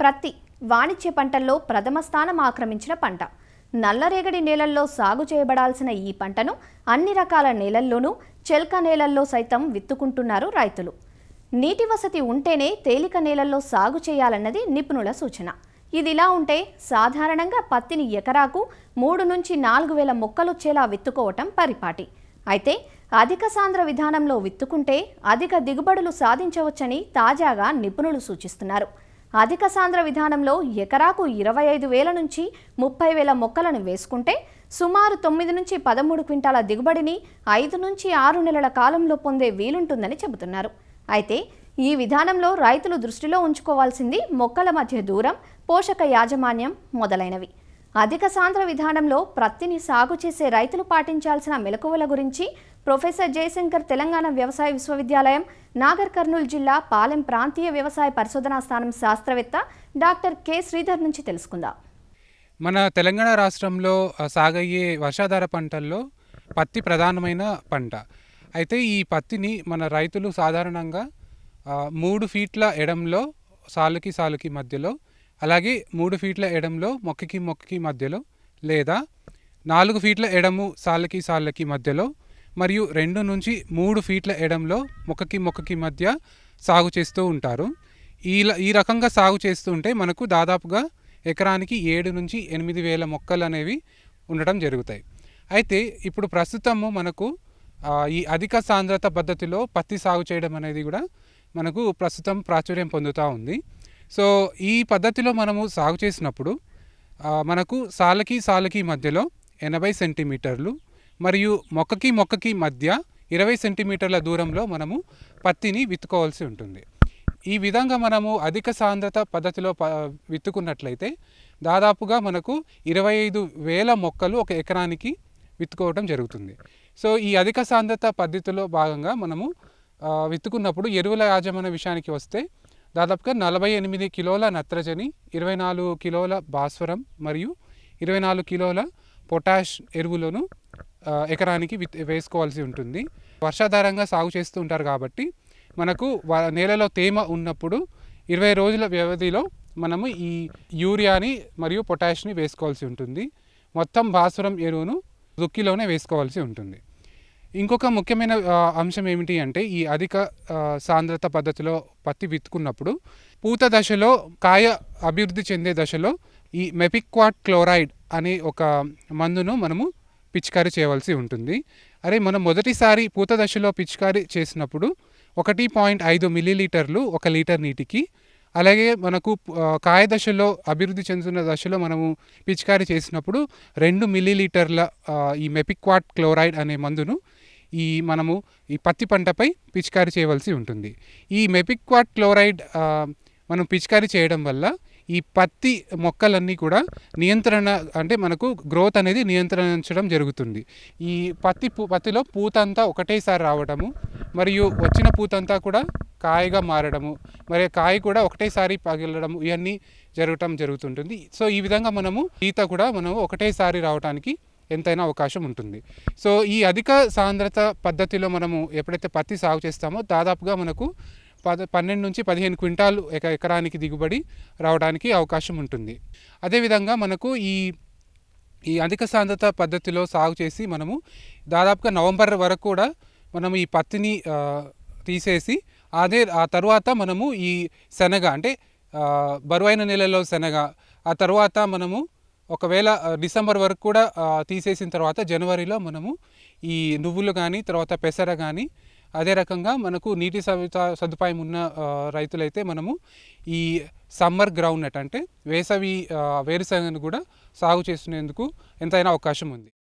ప్రత్తి వాణిజ్య పంటల్లో ప్రథమ స్థానం ఆక్రమించిన పంట నల్లరేగడి నేలల్లో సాగు చేయబడాల్సిన ఈ పంటను అన్ని రకాల నేలల్లోనూ చెల్క నేలల్లో సైతం విత్తుకుంటున్నారు రైతులు నీటి వసతి ఉంటేనే తేలిక నేలల్లో సాగు చేయాలన్నది నిపుణుల సూచన ఇదిలా ఉంటే సాధారణంగా పత్తిని ఎకరాకు మూడు నుంచి నాలుగు వేల మొక్కలొచ్చేలా విత్తుకోవటం పరిపాటి అయితే అధిక సాంద్ర విధానంలో విత్తుకుంటే అధిక దిగుబడులు సాధించవచ్చని తాజాగా నిపుణులు సూచిస్తున్నారు అధిక సాంద్ర విధానంలో ఎకరాకు ఇరవై ఐదు వేల నుంచి ముప్పై వేల మొక్కలను వేసుకుంటే సుమారు తొమ్మిది నుంచి పదమూడు క్వింటాల దిగుబడిని ఐదు నుంచి ఆరు నెలల కాలంలో పొందే వీలుంటుందని చెబుతున్నారు అయితే ఈ విధానంలో రైతులు దృష్టిలో ఉంచుకోవాల్సింది మొక్కల మధ్య దూరం పోషక యాజమాన్యం మొదలైనవి అధిక సాంద్ర విధానంలో ప్రత్తిని సాగు చేసే రైతులు పాటించాల్సిన మెలకువల గురించి ప్రొఫెసర్ జయశంకర్ తెలంగాణ వ్యవసాయ విశ్వవిద్యాలయం నాగర్ కర్నూలు జిల్లా పాలెం ప్రాంతీయ వ్యవసాయ పరిశోధనా స్థానం శాస్త్రవేత్త డాక్టర్ కె శ్రీధర్ నుంచి తెలుసుకుందాం మన తెలంగాణ రాష్ట్రంలో సాగయ్యే వర్షాధార పంటల్లో పత్తి ప్రధానమైన పంట అయితే ఈ పత్తిని మన రైతులు సాధారణంగా మూడు ఫీట్ల ఎడంలో సాలుకి సాలుకి మధ్యలో అలాగే మూడు ఫీట్ల ఎడంలో మొక్కకి మొక్కకి మధ్యలో లేదా నాలుగు ఫీట్ల ఎడము సాలకి సాళ్ళకి మధ్యలో మరియు రెండు నుంచి మూడు ఫీట్ల ఎడంలో మొక్కకి మొక్కకి మధ్య సాగు చేస్తూ ఉంటారు ఈ ఈ రకంగా సాగు చేస్తుంటే మనకు దాదాపుగా ఎకరానికి ఏడు నుంచి ఎనిమిది వేల మొక్కలు అనేవి ఉండటం జరుగుతాయి అయితే ఇప్పుడు ప్రస్తుతము మనకు ఈ అధిక సాంద్రత పద్ధతిలో పత్తి సాగు చేయడం అనేది కూడా మనకు ప్రస్తుతం ప్రాచుర్యం పొందుతూ ఉంది సో ఈ పద్ధతిలో మనము సాగు చేసినప్పుడు మనకు సాలకి సాలకి మధ్యలో ఎనభై సెంటీమీటర్లు మరియు మొక్కకి మొక్కకి మధ్య ఇరవై సెంటీమీటర్ల దూరంలో మనము పత్తిని విత్తుకోవాల్సి ఉంటుంది ఈ విధంగా మనము అధిక సాంద్రత పద్ధతిలో ప విత్తుకున్నట్లయితే దాదాపుగా మనకు ఇరవై ఐదు వేల మొక్కలు ఒక ఎకరానికి విత్తుకోవడం జరుగుతుంది సో ఈ అధిక సాంద్రత పద్ధతిలో భాగంగా మనము విత్తుకున్నప్పుడు ఎరువుల యాజమాన్య విషయానికి వస్తే దాదాపుగా నలభై ఎనిమిది కిలోల నత్రజని ఇరవై నాలుగు కిలోల భాస్వరం మరియు ఇరవై నాలుగు కిలోల పొటాష్ ఎరువులను ఎకరానికి వేసుకోవాల్సి ఉంటుంది వర్షాధారంగా సాగు చేస్తూ ఉంటారు కాబట్టి మనకు నేలలో తేమ ఉన్నప్పుడు ఇరవై రోజుల వ్యవధిలో మనము ఈ యూరియాని మరియు పొటాష్ని వేసుకోవాల్సి ఉంటుంది మొత్తం భాసురం ఎరువును దుక్కిలోనే వేసుకోవాల్సి ఉంటుంది ఇంకొక ముఖ్యమైన అంశం ఏమిటి అంటే ఈ అధిక సాంద్రత పద్ధతిలో పత్తి విత్తుకున్నప్పుడు పూత దశలో కాయ అభివృద్ధి చెందే దశలో ఈ మెపిక్వాట్ క్లోరైడ్ అనే ఒక మందును మనము పిచికారీ చేయవలసి ఉంటుంది అరే మనం మొదటిసారి పూత దశలో పిచికారీ చేసినప్పుడు ఒకటి పాయింట్ ఐదు మిల్లీలీటర్లు ఒక లీటర్ నీటికి అలాగే మనకు కాయ దశలో అభివృద్ధి చెందుతున్న దశలో మనము పిచికారీ చేసినప్పుడు రెండు మిల్లీలీటర్ల ఈ మెపిక్వాట్ క్లోరైడ్ అనే మందును ఈ మనము ఈ పత్తి పంటపై పిచికారీ చేయవలసి ఉంటుంది ఈ మెపిక్వాట్ క్లోరైడ్ మనం పిచికారీ చేయడం వల్ల ఈ పత్తి మొక్కలన్నీ కూడా నియంత్రణ అంటే మనకు గ్రోత్ అనేది నియంత్రించడం జరుగుతుంది ఈ పత్తి పత్తిలో పూత అంతా ఒకటేసారి రావడము మరియు వచ్చిన పూత అంతా కూడా కాయగా మారడము మరి కాయ కూడా ఒకటేసారి పగిలడము ఇవన్నీ జరగటం జరుగుతుంటుంది సో ఈ విధంగా మనము ఈత కూడా మనము ఒకటేసారి రావడానికి ఎంతైనా అవకాశం ఉంటుంది సో ఈ అధిక సాంద్రత పద్ధతిలో మనము ఎప్పుడైతే పత్తి సాగు చేస్తామో దాదాపుగా మనకు పద పన్నెండు నుంచి పదిహేను క్వింటాలు ఒక ఎకరానికి దిగుబడి రావడానికి అవకాశం ఉంటుంది అదేవిధంగా మనకు ఈ ఈ అధిక సాంద్రత పద్ధతిలో సాగు చేసి మనము దాదాపుగా నవంబర్ వరకు కూడా మనము ఈ పత్తిని తీసేసి అదే ఆ తర్వాత మనము ఈ శనగ అంటే బరువైన నెలలో శనగ ఆ తర్వాత మనము ఒకవేళ డిసెంబర్ వరకు కూడా తీసేసిన తర్వాత జనవరిలో మనము ఈ నువ్వులు కానీ తర్వాత పెసర కానీ అదే రకంగా మనకు నీటి సదుపాయం ఉన్న రైతులైతే మనము ఈ సమ్మర్ గ్రౌండ్ నట్ అంటే వేసవి వేరుశనగను కూడా సాగు చేసుకునేందుకు ఎంతైనా అవకాశం ఉంది